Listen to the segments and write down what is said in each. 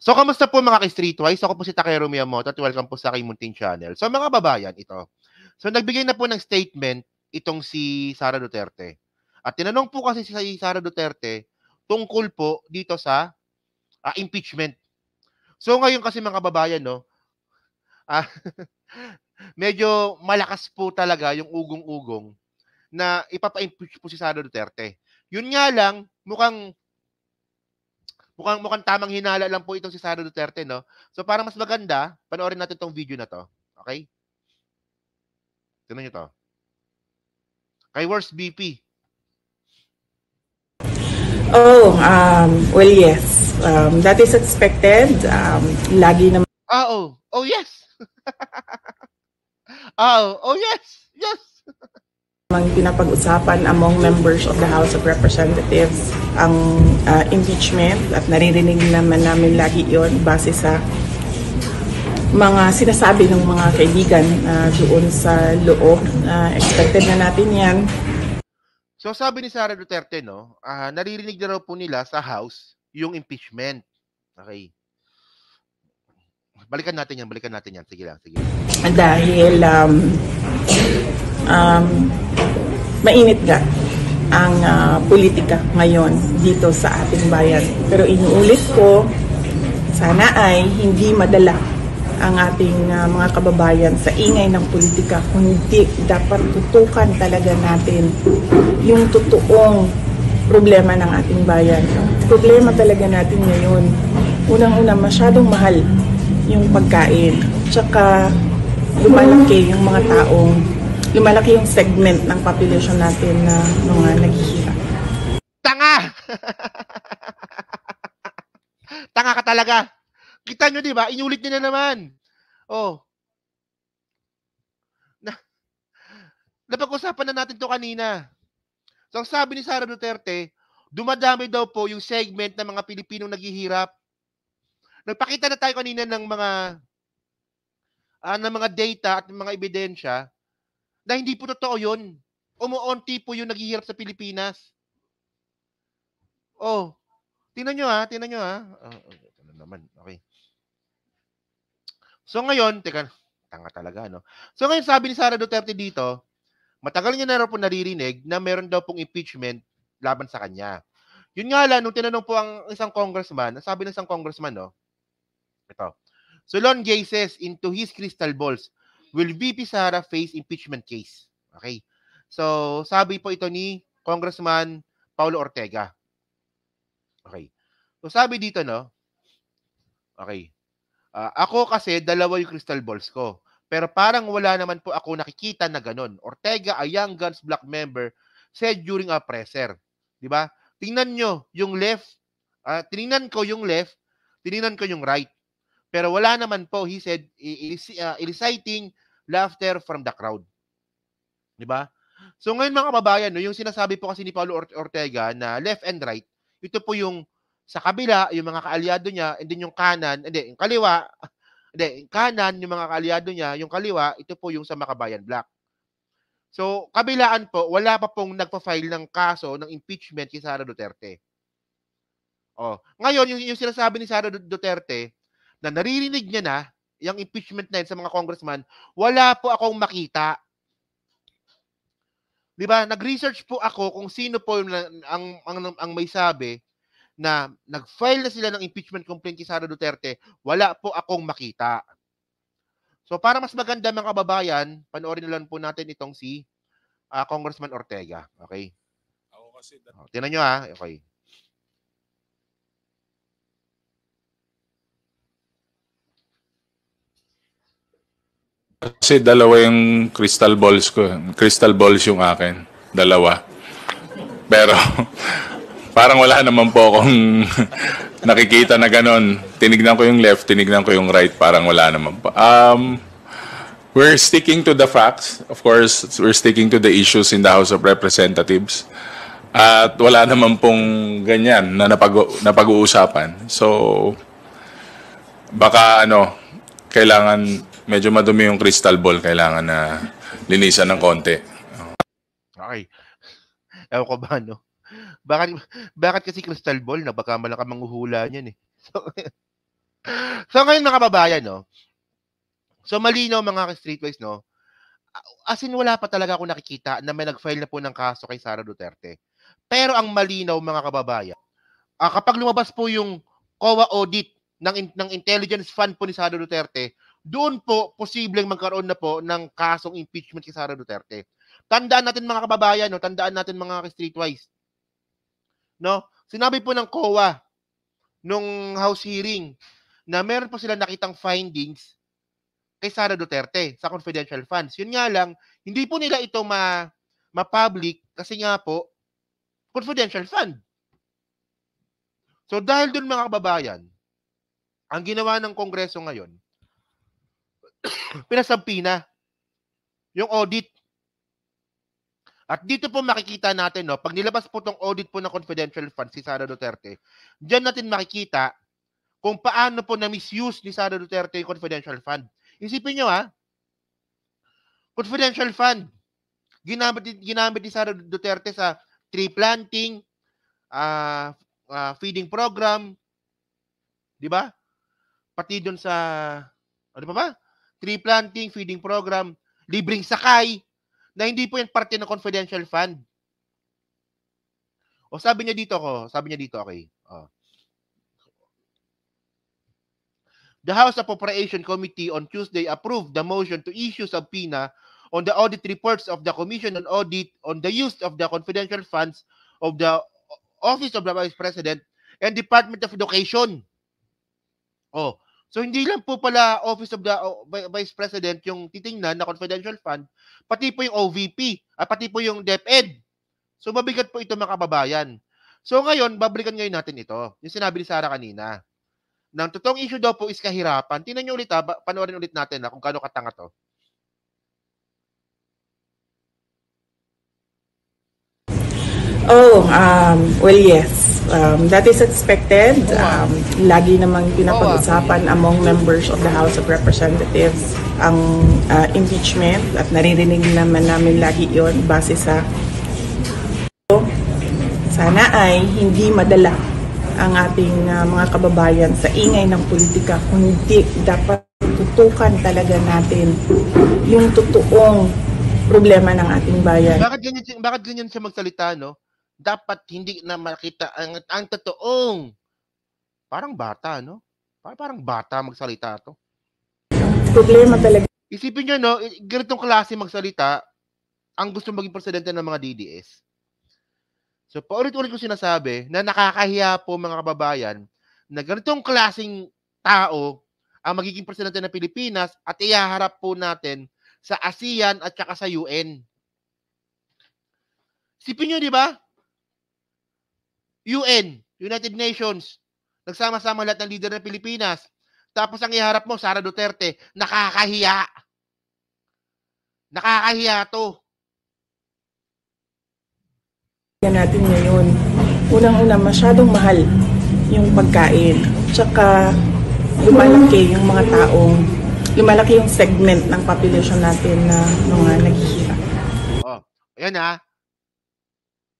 So, kamusta po mga ka-streetwise? Ako po si Takeru Miyamoto at welcome po sa aking Muntin Channel. So, mga babayan, ito. So, nagbigay na po ng statement itong si Sara Duterte. At tinanong po kasi si Sara Duterte tungkol po dito sa uh, impeachment. So, ngayon kasi mga babayan, no, uh, medyo malakas po talaga yung ugong-ugong na ipapa-impeach po si Sara Duterte. Yun nga lang, mukhang Mukhang, mukhang tamang hinala lang po itong si Sara Duterte, no? So, para mas maganda, panoorin natin itong video na to. Okay? Tingnan nyo to. Kay Worst BP. Oh, um, well, yes. Um, that is expected. Um, lagi naman. Ah, oh. Oh, yes. Ah, oh, oh, yes. Yes. Mang pinapag-usapan among members of the House of Representatives ang uh, impeachment at naririnig naman namin lagi yon base sa mga sinasabi ng mga kaibigan uh, doon sa loob. Uh, expected na natin yan. So sabi ni Sara Duterte, no, uh, naririnig na raw po nila sa House yung impeachment. Okay. Balikan natin yan, balikan natin yan. Sige lang, sige. Dahil um, um, mainit ka ang uh, politika ngayon dito sa ating bayan. Pero inuulit ko, sana ay hindi madala ang ating uh, mga kababayan sa ingay ng politika, kundi dapat tutukan talaga natin yung totoong problema ng ating bayan. Problema talaga natin ngayon. Unang-una, masyadong mahal yung pagkain. Tsaka lumalaki yung mga taong lumalaki yung segment ng population natin na mga naghihirap. Tanga! Tanga ka talaga. Kita nyo, di ba? Inulit nyo na naman. Oh. Na, napag-usapan na natin to kanina. So, ang sabi ni Sara Duterte, dumadami daw po yung segment ng mga Pilipinong naghihirap. Nagpakita na tayo kanina ng mga uh, ng mga data at mga ebidensya na hindi po totoo yun. Umuunti po yung naghihirap sa Pilipinas. Oh, tingnan nyo ha, tingnan nyo ha. Oh, okay, oh, naman, okay. So ngayon, teka, tanga talaga, no? So ngayon, sabi ni Sara Duterte dito, matagal niya na raw po naririnig na meron daw pong impeachment laban sa kanya. Yun nga lang, nung tinanong po ang isang congressman, sabi ng isang congressman, no? Ito. So Lon Jay into his crystal balls, will VP Sara face impeachment case? Okay. So, sabi po ito ni Congressman Paulo Ortega. Okay. So, sabi dito, no? Okay. Uh, ako kasi, dalawa yung crystal balls ko. Pero parang wala naman po ako nakikita na ganun. Ortega, a Young Guns Black member, said during a presser. Di ba? Tingnan nyo yung left. Uh, ah, tinignan ko yung left. Tinignan ko yung right. Pero wala naman po, he said, uh, ah, eliciting laughter from the crowd. 'Di ba? So ngayon mga kababayan, no, yung sinasabi po kasi ni Paulo Ortega na left and right, ito po yung sa kabila, yung mga kaalyado niya, and then yung kanan, hindi, yung kaliwa, hindi, yung kanan, yung mga kaalyado niya, yung kaliwa, ito po yung sa Makabayan Black. So, kabilaan po, wala pa pong nagpa-file ng kaso ng impeachment kay Sara Duterte. Oh, ngayon yung, yung sinasabi ni Sara Duterte na naririnig niya na yung impeachment na yun sa mga congressman, wala po akong makita. Di ba? Nag-research po ako kung sino po yung, ang, ang, ang may sabi na nag-file na sila ng impeachment complaint kay Sara Duterte, wala po akong makita. So para mas maganda mga kababayan, panoorin na lang po natin itong si uh, Congressman Ortega. Okay? Ako kasi... That... Oh, Tingnan nyo ha. Ah. Okay. Kasi dalawa yung crystal balls ko. Crystal balls yung akin. Dalawa. Pero parang wala naman po akong nakikita na ganun. Tinignan ko yung left, tinignan ko yung right, parang wala naman po. Um, we're sticking to the facts. Of course, we're sticking to the issues in the House of Representatives. At wala naman pong ganyan na napag- napag-uusapan. So, baka ano, kailangan medyo madumi yung crystal ball. Kailangan na linisan ng konti. Okay. Ewan ko ba, no? Bakit, bakit kasi crystal ball na baka malang ka manghuhula niyan eh. So, so ngayon mga kababayan, no? So malino mga streetwise, no? As in, wala pa talaga ako nakikita na may nag-file na po ng kaso kay Sara Duterte. Pero ang malinaw mga kababayan, uh, kapag lumabas po yung COA audit ng, ng intelligence fund po ni Sara Duterte, doon po posibleng magkaroon na po ng kasong impeachment kay Sara Duterte. Tandaan natin mga kababayan, no? tandaan natin mga streetwise. No? Sinabi po ng COA nung house hearing na meron po sila nakitang findings kay Sara Duterte sa confidential funds. Yun nga lang, hindi po nila ito ma ma-public kasi nga po confidential fund. So dahil doon mga kababayan, ang ginawa ng Kongreso ngayon, pinasampi na yung audit. At dito po makikita natin, no, pag nilabas po tong audit po ng confidential fund si Sara Duterte, diyan natin makikita kung paano po na-misuse ni Sara Duterte yung confidential fund. Isipin nyo ha, confidential fund, ginamit, ginamit ni Sara Duterte sa tree planting, uh, uh, feeding program, di ba? Pati doon sa, ano pa ba? tree planting, feeding program, libreng sakay, na hindi po yan parte ng confidential fund. O sabi niya dito ko, sabi niya dito, okay. Oh. The House Appropriation Committee on Tuesday approved the motion to issue subpoena on the audit reports of the Commission on Audit on the use of the confidential funds of the Office of the Vice President and Department of Education. Oh, So hindi lang po pala Office of the oh, Vice President yung titingnan na confidential fund, pati po yung OVP, at ah, pati po yung DepEd. So mabigat po ito mga kababayan. So ngayon, babalikan ngayon natin ito. Yung sinabi ni Sara kanina. Nang totoong issue daw po is kahirapan. Tingnan niyo ulit ha, panoorin ulit natin ha, kung gaano katanga to. um, well yes. Um, that is expected. Oh, um, lagi namang oh, pinapag-usapan among members of the House of Representatives ang uh, impeachment at naririnig naman namin lagi yon base sa sana ay hindi madala ang ating uh, mga kababayan sa ingay ng politika kundi dapat tutukan talaga natin yung totoong problema ng ating bayan. Bakit ganyan, bakit ganyan siya magsalita, no? dapat hindi na makita ang, ang totoong parang bata, no? Parang bata magsalita to. Problema talaga. Isipin nyo, no? Ganitong klase magsalita ang gusto maging presidente ng mga DDS. So, paulit-ulit ko sinasabi na nakakahiya po mga kababayan na ganitong klaseng tao ang magiging presidente ng Pilipinas at iyaharap po natin sa ASEAN at saka sa UN. Sipin nyo, di ba? UN, United Nations, nagsama-sama lahat ng leader ng Pilipinas, tapos ang iharap mo, Sara Duterte, nakakahiya. Nakakahiya to. Yan natin ngayon. Unang-una, masyadong mahal yung pagkain. Tsaka lumalaki yung mga taong, lumalaki yung segment ng population natin na mga naghihirap. Oh, ayan ha. Ah.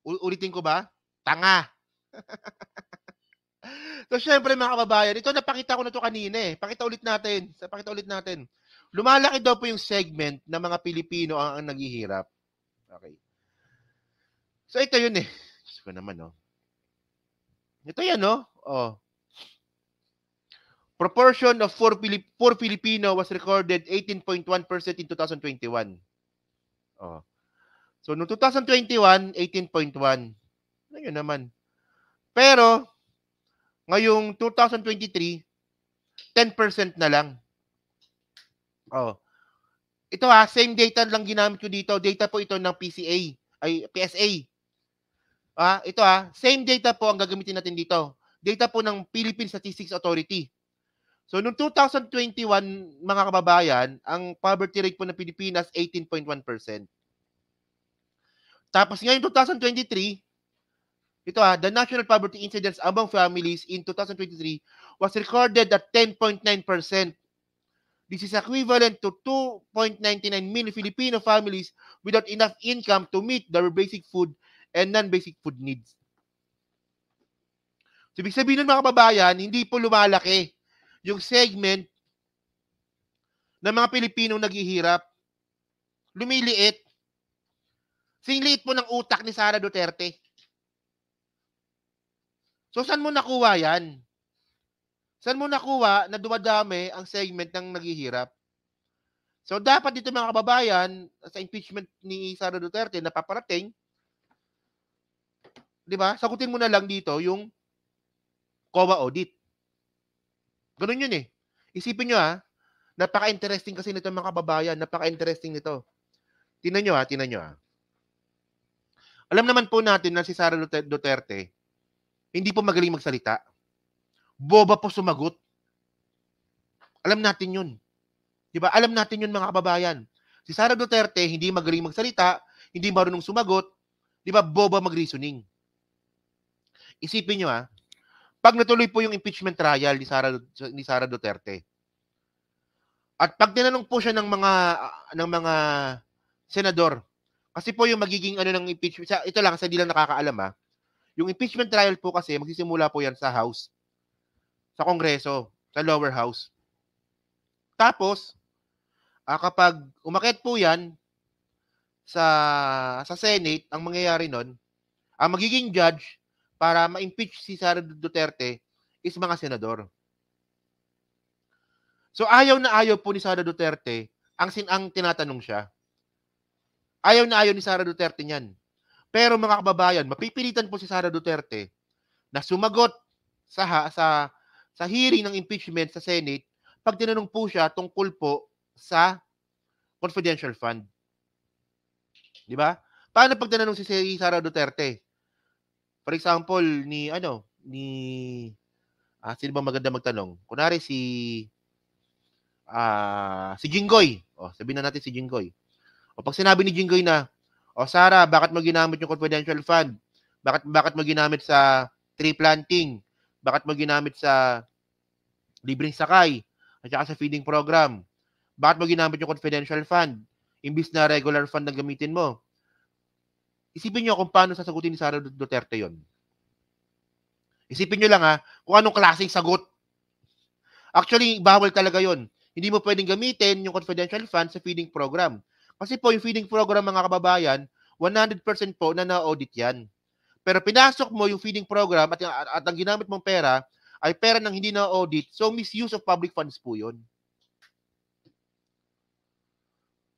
U- ulitin ko ba? Tanga. so, syempre mga kababayan, ito napakita ko na to kanina eh. Pakita ulit natin. Sa pakita ulit natin. Lumalaki daw po yung segment na mga Pilipino ang, ang naghihirap. Okay. So, ito yun eh. Gusto ko naman, no? Oh. Ito yan, no? Oh. oh. Proportion of poor, Pilip poor Filipino was recorded 18.1% in 2021. Oh. So, noong 2021, 18.1. Ano yun naman? Pero, ngayong 2023, 10% na lang. Oh. Ito ha, ah, same data lang ginamit ko dito. Data po ito ng PCA, ay PSA. Ah, ito ha, ah, same data po ang gagamitin natin dito. Data po ng Philippine Statistics Authority. So, noong 2021, mga kababayan, ang poverty rate po ng Pilipinas, 18.1%. Tapos ngayon, 2023, ito ha, ah, the national poverty incidence among families in 2023 was recorded at 10.9%. This is equivalent to 2.99 million Filipino families without enough income to meet their basic food and non-basic food needs. So, ibig sabihin ng mga kababayan, hindi po lumalaki yung segment ng mga Pilipinong naghihirap. Lumiliit. Singliit po ng utak ni Sara Duterte So saan mo nakuha yan? Saan mo nakuha na dumadami ang segment ng naghihirap? So dapat dito mga kababayan, sa impeachment ni Sara Duterte na paparating, di ba? Sagutin mo na lang dito yung COA audit. Ganun yun eh. Isipin nyo ha, napaka-interesting kasi nito mga kababayan, napaka-interesting nito. Tinan nyo ha, tinan nyo ha. Alam naman po natin na si Sara Duterte, hindi po magaling magsalita. Boba po sumagot. Alam natin yun. Di ba? Alam natin yun mga kababayan. Si Sara Duterte hindi magaling magsalita, hindi marunong sumagot, di ba? Boba mag-reasoning. Isipin nyo ha, pag natuloy po yung impeachment trial ni Sara ni Sara Duterte. At pag tinanong po siya ng mga ng mga senador, kasi po yung magiging ano ng impeachment, ito lang kasi di lang nakakaalam ha, yung impeachment trial po kasi, magsisimula po yan sa House, sa Kongreso, sa lower house. Tapos, ah, kapag umakit po yan sa, sa Senate, ang mangyayari nun, ang magiging judge para ma-impeach si Sara Duterte is mga senador. So ayaw na ayaw po ni Sara Duterte ang sin ang tinatanong siya. Ayaw na ayaw ni Sara Duterte niyan. Pero mga kababayan, mapipilitan po si Sara Duterte na sumagot sa sa sa hearing ng impeachment sa Senate pag tinanong po siya tungkol po sa confidential fund. 'Di ba? Paano pag tinanong si Sara Duterte? For example, ni ano, ni ah, sino ba maganda magtanong? Kunari si ah, si Jinggoy. O, sabihin na natin si Jinggoy. O pag sinabi ni Jinggoy na o Sara, bakit mo ginamit yung confidential fund? Bakit bakit mo ginamit sa tree planting? Bakit mo ginamit sa libreng sakay? At saka sa feeding program? Bakit mo ginamit yung confidential fund? Imbis na regular fund na gamitin mo. Isipin niyo kung paano sasagutin ni Sara Duterte yon. Isipin niyo lang ha, kung anong klaseng sagot. Actually, bawal talaga yon. Hindi mo pwedeng gamitin yung confidential fund sa feeding program. Kasi po, yung feeding program mga kababayan, 100% po na na-audit yan. Pero pinasok mo yung feeding program at, at, at ang ginamit mong pera ay pera ng hindi na-audit. So, misuse of public funds po yun.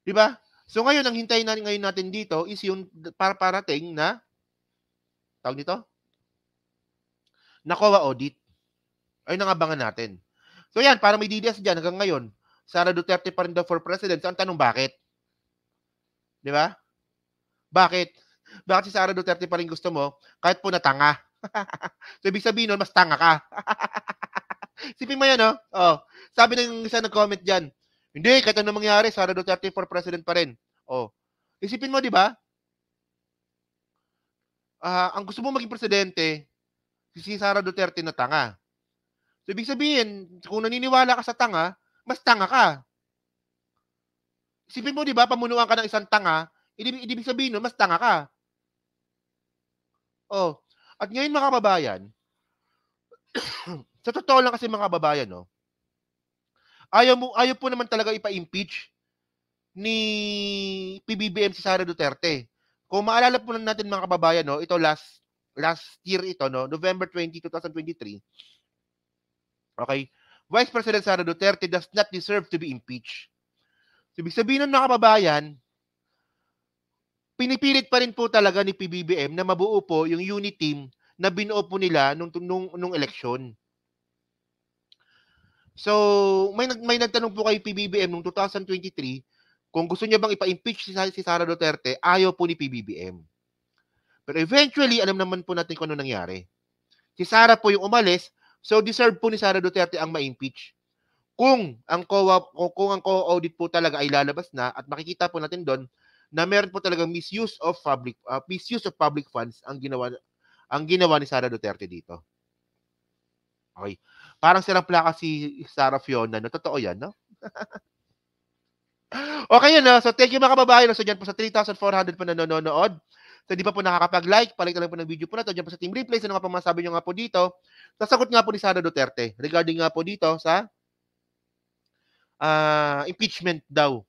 Diba? So, ngayon, ang hintayin natin ngayon natin dito is yung para parating na tawag nito? Nakowa audit. Ay, nangabangan natin. So, yan, para may DDS dyan hanggang ngayon. Sara Duterte pa rin daw for president. So, ang tanong, bakit? Di ba? Bakit? Bakit si Sara Duterte pa rin gusto mo? Kahit po natanga. so, ibig sabihin nun, mas tanga ka. Sipin mo yan, no? Oh. oh. Sabi ng isa nag-comment dyan, hindi, kahit ano mangyari, Sara Duterte for president pa rin. Oh. Isipin mo, di ba? Uh, ang gusto mo maging presidente, si Sara Duterte na tanga. So, ibig sabihin, kung naniniwala ka sa tanga, mas tanga ka. Isipin mo, di ba, pamunuan ka ng isang tanga, ibig, ibig sabihin nun, mas tanga ka. Oh. At ngayon, mga kababayan, sa totoo lang kasi mga kababayan, no, oh, ayaw, mo, ayaw po naman talaga ipa-impeach ni PBBM si Sara Duterte. Kung maalala po natin mga kababayan, no, oh, ito last last year ito, no, November 20, 2023. Okay? Vice President Sara Duterte does not deserve to be impeached. So, ibig sabihin ng mga kababayan, pinipilit pa rin po talaga ni PBBM na mabuo po yung unit team na binuo po nila nung, nung, nung eleksyon. So, may, may nagtanong po kay PBBM noong 2023 kung gusto niya bang ipa-impeach si, si Sara Duterte, ayaw po ni PBBM. Pero eventually, alam naman po natin kung ano nangyari. Si Sara po yung umalis, so deserve po ni Sara Duterte ang ma-impeach kung ang COA kung ang COA audit po talaga ay lalabas na at makikita po natin doon na meron po talaga misuse of public uh, misuse of public funds ang ginawa ang ginawa ni Sara Duterte dito. Okay. Parang sira plaka si Sara Fiona. No? Totoo yan, no? okay yun, no? So, thank you mga kababayan. So, dyan po sa 3,400 pa nanonood. So, di pa po nakakapag-like, palitan lang po ng video po na to. Diyan po sa team replay, ano nga pa nyo nga po dito? Sasagot nga po ni Sara Duterte regarding nga po dito sa uh, impeachment daw.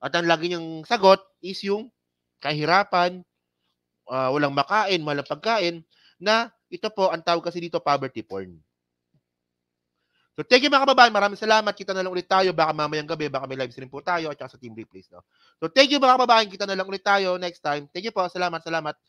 At ang lagi niyang sagot is yung kahirapan, uh, walang makain, walang pagkain, na ito po, ang tawag kasi dito, poverty porn. So, thank you mga kababayan. Maraming salamat. Kita na lang ulit tayo. Baka mamayang gabi, baka may live stream po tayo at sa team replays. No? So, thank you mga kababayan. Kita na lang ulit tayo next time. Thank you po. Salamat, salamat.